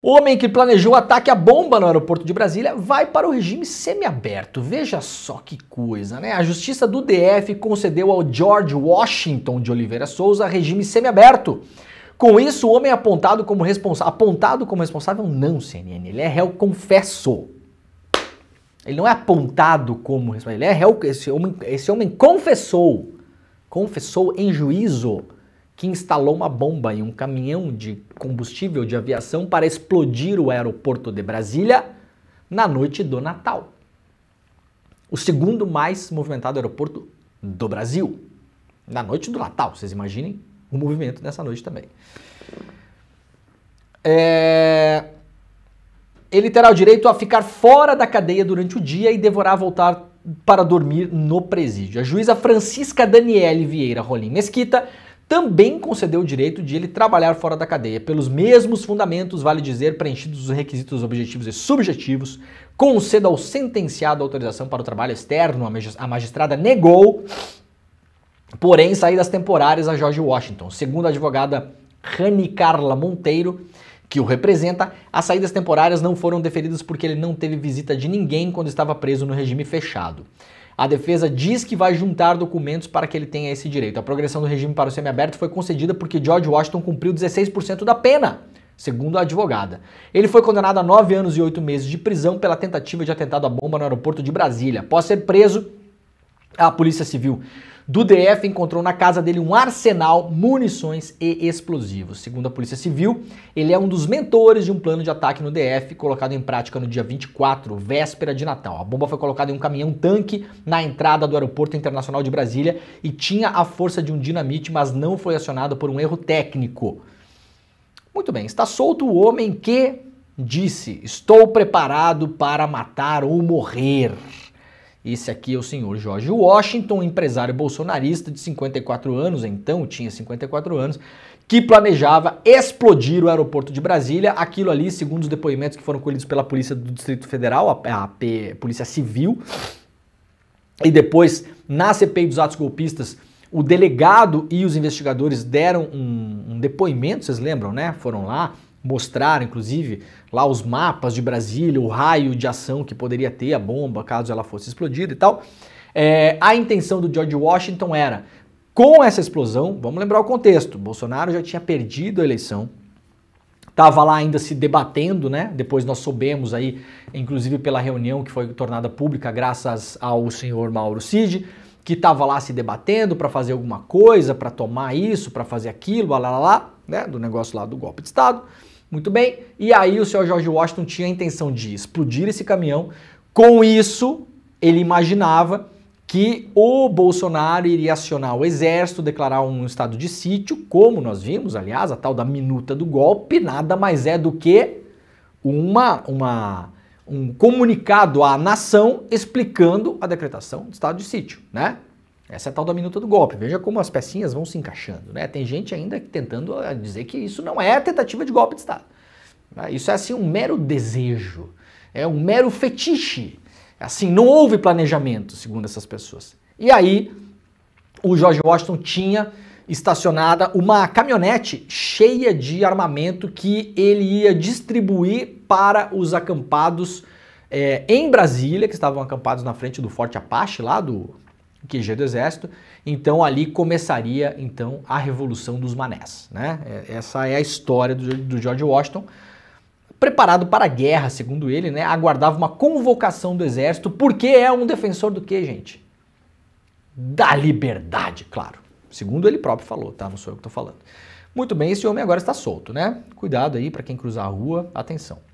Homem que planejou ataque à bomba no aeroporto de Brasília vai para o regime semiaberto. Veja só que coisa, né? A justiça do DF concedeu ao George Washington de Oliveira Souza regime semiaberto. Com isso, o homem é apontado como responsável. Apontado como responsável? Não, CNN. Ele é réu confesso. Ele não é apontado como responsável. Ele é réu. Esse homem, esse homem confessou. Confessou em juízo que instalou uma bomba em um caminhão de combustível de aviação para explodir o aeroporto de Brasília na noite do Natal. O segundo mais movimentado aeroporto do Brasil. Na noite do Natal, vocês imaginem o movimento nessa noite também. É... Ele terá o direito a ficar fora da cadeia durante o dia e deverá voltar para dormir no presídio. A juíza Francisca Daniele Vieira Rolim Mesquita também concedeu o direito de ele trabalhar fora da cadeia, pelos mesmos fundamentos, vale dizer, preenchidos os requisitos objetivos e subjetivos, conceda ao sentenciado autorização para o trabalho externo, a magistrada negou, porém saídas temporárias a George Washington. Segundo a advogada Rani Carla Monteiro, que o representa, as saídas temporárias não foram deferidas porque ele não teve visita de ninguém quando estava preso no regime fechado. A defesa diz que vai juntar documentos para que ele tenha esse direito. A progressão do regime para o semiaberto foi concedida porque George Washington cumpriu 16% da pena, segundo a advogada. Ele foi condenado a 9 anos e 8 meses de prisão pela tentativa de atentado à bomba no aeroporto de Brasília. Após ser preso, a Polícia Civil do DF encontrou na casa dele um arsenal, munições e explosivos. Segundo a Polícia Civil, ele é um dos mentores de um plano de ataque no DF colocado em prática no dia 24, véspera de Natal. A bomba foi colocada em um caminhão-tanque na entrada do Aeroporto Internacional de Brasília e tinha a força de um dinamite, mas não foi acionado por um erro técnico. Muito bem, está solto o homem que disse: Estou preparado para matar ou morrer. Esse aqui é o senhor George Washington, empresário bolsonarista de 54 anos, então tinha 54 anos, que planejava explodir o aeroporto de Brasília. Aquilo ali, segundo os depoimentos que foram colhidos pela Polícia do Distrito Federal, a, a Polícia Civil, e depois na CPI dos atos golpistas, o delegado e os investigadores deram um, um depoimento, vocês lembram, né? Foram lá, mostraram, inclusive, lá os mapas de Brasília, o raio de ação que poderia ter a bomba caso ela fosse explodida e tal. É, a intenção do George Washington era, com essa explosão, vamos lembrar o contexto: Bolsonaro já tinha perdido a eleição, estava lá ainda se debatendo, né? Depois nós soubemos aí, inclusive pela reunião que foi tornada pública graças ao senhor Mauro Cid que estava lá se debatendo para fazer alguma coisa, para tomar isso, para fazer aquilo, lá, lá, lá, né, do negócio lá do golpe de Estado. Muito bem, e aí o senhor George Washington tinha a intenção de explodir esse caminhão. Com isso, ele imaginava que o Bolsonaro iria acionar o exército, declarar um estado de sítio, como nós vimos, aliás, a tal da minuta do golpe, nada mais é do que uma, uma um comunicado à nação explicando a decretação de estado de sítio, né? Essa é a tal da minuta do golpe. Veja como as pecinhas vão se encaixando, né? Tem gente ainda tentando eh, dizer que isso não é tentativa de golpe de estado. Né? Isso é assim um mero desejo, é um mero fetiche. Assim, não houve planejamento, segundo essas pessoas. E aí, o George Washington tinha estacionada uma caminhonete cheia de armamento que ele ia distribuir para os acampados é, em Brasília, que estavam acampados na frente do Forte Apache, lá do QG do Exército. Então ali começaria então a Revolução dos Manés. Né? É, essa é a história do, do George Washington. Preparado para a guerra, segundo ele, né? aguardava uma convocação do exército, porque é um defensor do que, gente? Da liberdade, claro. Segundo ele próprio falou, tá? Não sou eu que estou falando. Muito bem, esse homem agora está solto, né? Cuidado aí para quem cruzar a rua, atenção.